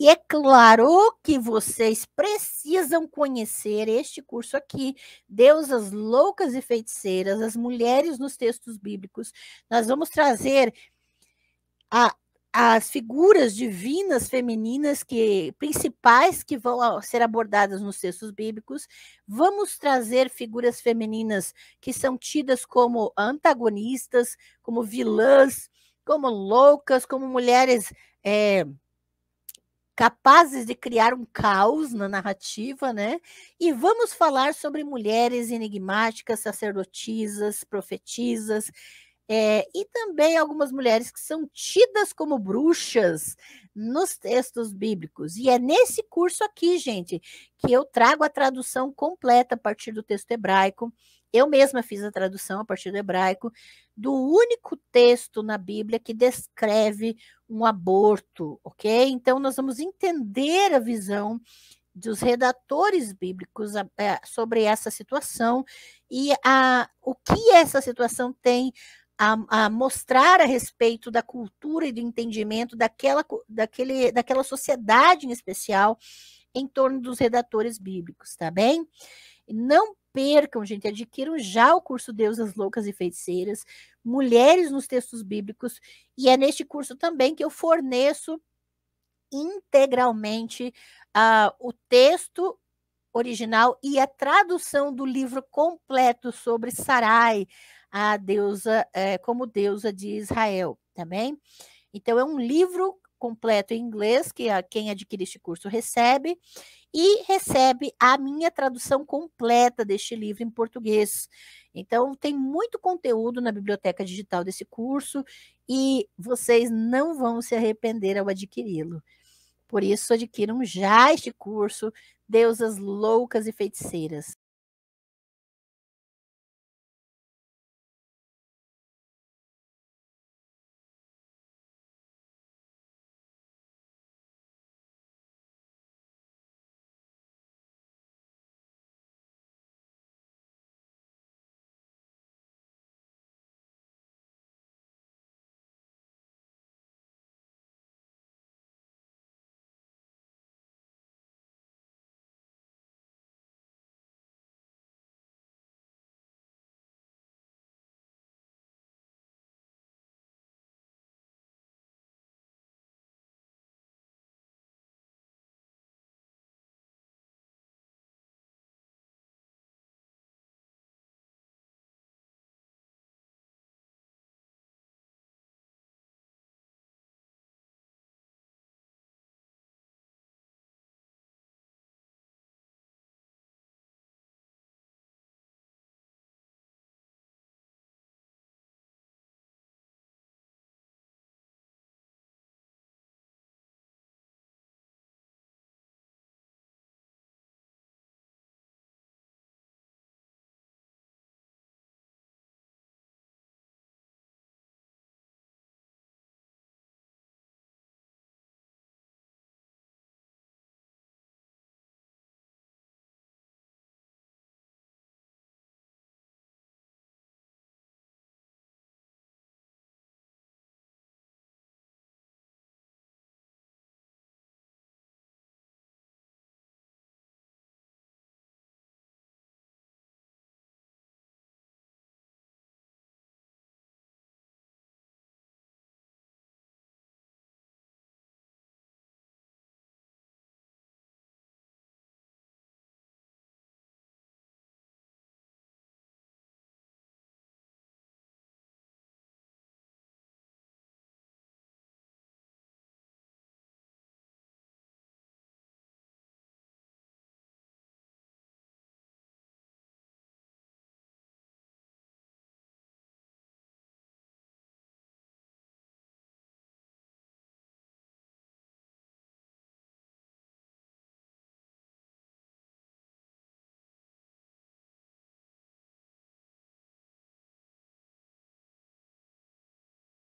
E é claro que vocês precisam conhecer este curso aqui, Deusas Loucas e Feiticeiras, as mulheres nos textos bíblicos. Nós vamos trazer a, as figuras divinas femininas que principais que vão ser abordadas nos textos bíblicos. Vamos trazer figuras femininas que são tidas como antagonistas, como vilãs, como loucas, como mulheres. É, capazes de criar um caos na narrativa, né? E vamos falar sobre mulheres enigmáticas, sacerdotisas, profetisas, é, e também algumas mulheres que são tidas como bruxas nos textos bíblicos. E é nesse curso aqui, gente, que eu trago a tradução completa a partir do texto hebraico eu mesma fiz a tradução a partir do hebraico do único texto na Bíblia que descreve um aborto, ok? Então, nós vamos entender a visão dos redatores bíblicos é, sobre essa situação e a, o que essa situação tem a, a, mostrar a respeito da cultura e do entendimento daquela, daquele, daquela sociedade em especial em torno dos redatores bíblicos, tá bem? Não percam, gente, adquiram já o curso Deusas Loucas e Feiticeiras, Mulheres nos Textos Bíblicos, e é neste curso também que eu forneço integralmente uh, o texto original e a tradução do livro completo sobre Sarai, a deusa, é, como deusa de Israel, também. Tá então, é um livro completo em inglês, que a, quem adquire este curso recebe, e recebe a minha tradução completa deste livro em português. Então, tem muito conteúdo na biblioteca digital desse curso e vocês não vão se arrepender ao adquiri-lo. Por isso, adquiram já este curso, Deusas Loucas e Feiticeiras.